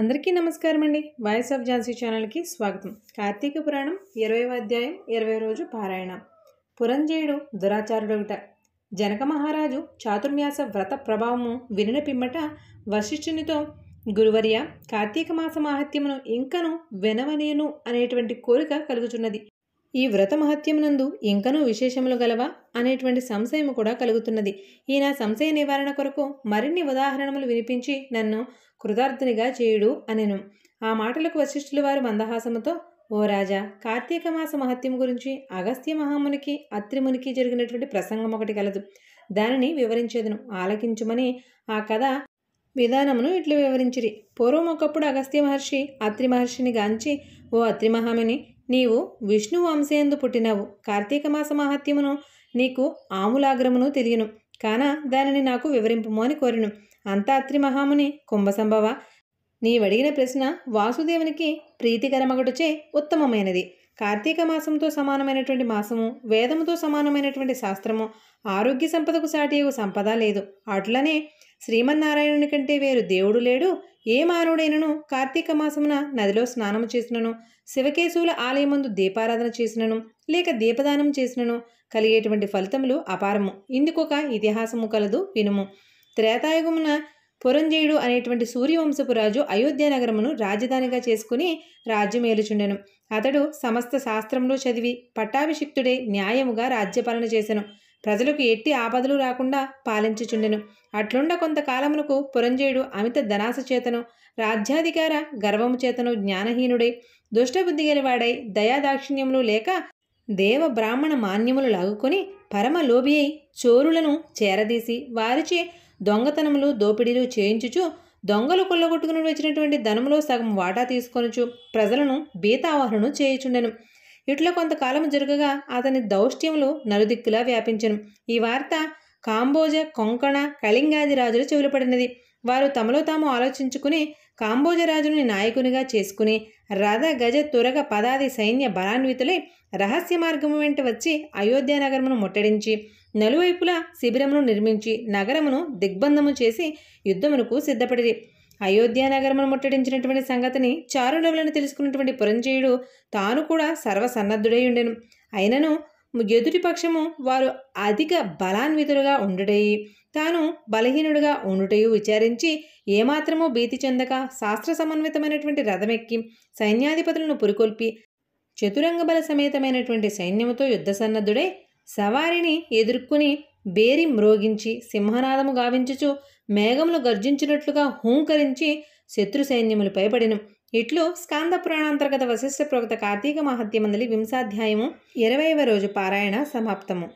అందరికీ నమస్కారం అండి వాయిస్ ఆఫ్ ఝాన్సీ ఛానల్కి స్వాగతం కార్తీక పురాణం ఇరవై అధ్యాయం ఇరవై రోజు పారాయణ పురంజయుడు దురాచారుడొకట జనక మహారాజు చాతుర్మ్యాస వ్రత ప్రభావము వినిన పిమ్మట వశిష్ఠునితో గురువర్య కార్తీక మాస మహత్యమును ఇంకను వినవనేను అనేటువంటి కోరిక కలుగుచున్నది ఈ వ్రత మహత్యమునందు ఇంకనూ విశేషములు గలవా అనేటువంటి సంశయము కూడా కలుగుతున్నది ఈ నా సంశయ నివారణ కొరకు మరిన్ని ఉదాహరణలు వినిపించి నన్ను కృతార్థునిగా చేయుడు అనెను ఆ మాటలకు వశిష్ఠుల వారు మందహాసముతో ఓ రాజా కార్తీక మాస మహత్యం గురించి అగస్త్య మహామునికి అత్రిమునికి జరిగినటువంటి ప్రసంగం ఒకటి కలదు దానిని వివరించేదను ఆలకించుమని ఆ కథ విధానమును ఇట్లు వివరించిరి పూర్వం ఒకప్పుడు అగస్త్య మహర్షి అత్రి మహర్షిని గాంచి ఓ అత్రి మహాముని నీవు విష్ణు వంశయందు పుట్టినావు కార్తీక మాస మహత్యమును నీకు ఆములాగ్రమును తెలియను కాన దానిని నాకు వివరింపుము అని కోరిను అంత అత్రి మహాముని కుంభసంభవ నీవడిగిన ప్రశ్న వాసుదేవునికి ప్రీతికరమగటుచే ఉత్తమమైనది కార్తీక మాసంతో సమానమైనటువంటి మాసము వేదముతో సమానమైనటువంటి శాస్త్రము ఆరోగ్య సంపదకు సాటియగు సంపద లేదు అట్లనే శ్రీమన్నారాయణుని కంటే వేరు దేవుడు లేడు ఏ మానవుడైనను కార్తీక మాసమున నదిలో స్నానము చేసినను శివకేశవుల ఆలయమందు దీపారాధన చేసినను లేక దీపదానం చేసినను కలిగేటువంటి ఫలితములు అపారము ఇందుకొక ఇతిహాసము కలదు వినుము త్రేతాయుగమున పురంజయుడు అనేటువంటి సూర్యవంశపు రాజు నగరమును రాజధానిగా చేసుకుని రాజ్యమేలుచుండెను అతడు సమస్త శాస్త్రంలో చదివి పట్టాభిషిక్తుడే న్యాయముగా రాజ్యపాలన చేసెను ప్రజలకు ఎట్టి ఆపదలు రాకుండా పాలించుచుండెను అట్లుండ కొంతకాలమునకు పురంజయుడు అమిత ధనాశ చేతను రాజ్యాధికార గర్వము చేతను జ్ఞానహీనుడై దుష్టబుద్ధి గలవాడై దయాదాక్షిణ్యములు లేక దేవ బ్రాహ్మణ మాన్యములు లాగుకొని పరమ లోభి అయి చోరులను చేరదీసి వారిచే దొంగతనములు దోపిడీలు చేయించుచు దొంగలు కొల్లగొట్టుకుని వచ్చినటువంటి ధనములో సగం వాటా తీసుకొనుచు ప్రజలను బీతావహనను చేయుచుండెను ఇట్లా కొంతకాలం జరగగా అతని దౌష్ట్యములు నలుదిక్కులా వ్యాపించను ఈ వార్త కాంబోజ కొంకణ కళింగాది రాజుల చెవులు పడినది వారు తమలో తాము ఆలోచించుకుని కాంబోజరాజుని నాయకునిగా చేసుకుని రథ గజ తురగ పదాది సైన్య బలాన్వితులై రహస్య మార్గము వెంట వచ్చి అయోధ్య నగరమును ముట్టడించి నలువైపులా శిబిరమును నిర్మించి నగరమును దిగ్బంధము చేసి యుద్ధమునకు సిద్ధపడిరి అయోధ్య నగరమును ముట్టడించినటువంటి సంగతిని చారులవులను తెలుసుకున్నటువంటి పురంజయుడు తాను కూడా సర్వసన్నద్ధుడై ఉండెను అయినను ఎదుటి పక్షము వారు అధిక బలాన్వితులుగా ఉండడై తాను బలహీనుడిగా ఉండుటయు విచారించి ఏమాత్రమూ భీతి చెందక శాస్త్ర సమన్వితమైనటువంటి రథమెక్కి సైన్యాధిపతులను పురికొల్పి చతురంగ బల సమేతమైనటువంటి సైన్యముతో యుద్ధ సన్నద్ధుడై సవారిని ఎదుర్కొని బేరి మ్రోగించి సింహనాదము గావించుచు మేఘములు గర్జించినట్లుగా హూంకరించి శత్రు సైన్యములు పైపడిను ఇట్లు స్కాంద పురాణాంతర్గత వశిష్ఠ ప్రోక్త కార్తీక మహత్యమందలి వింశాధ్యాయము ఇరవైవ రోజు పారాయణ సమాప్తము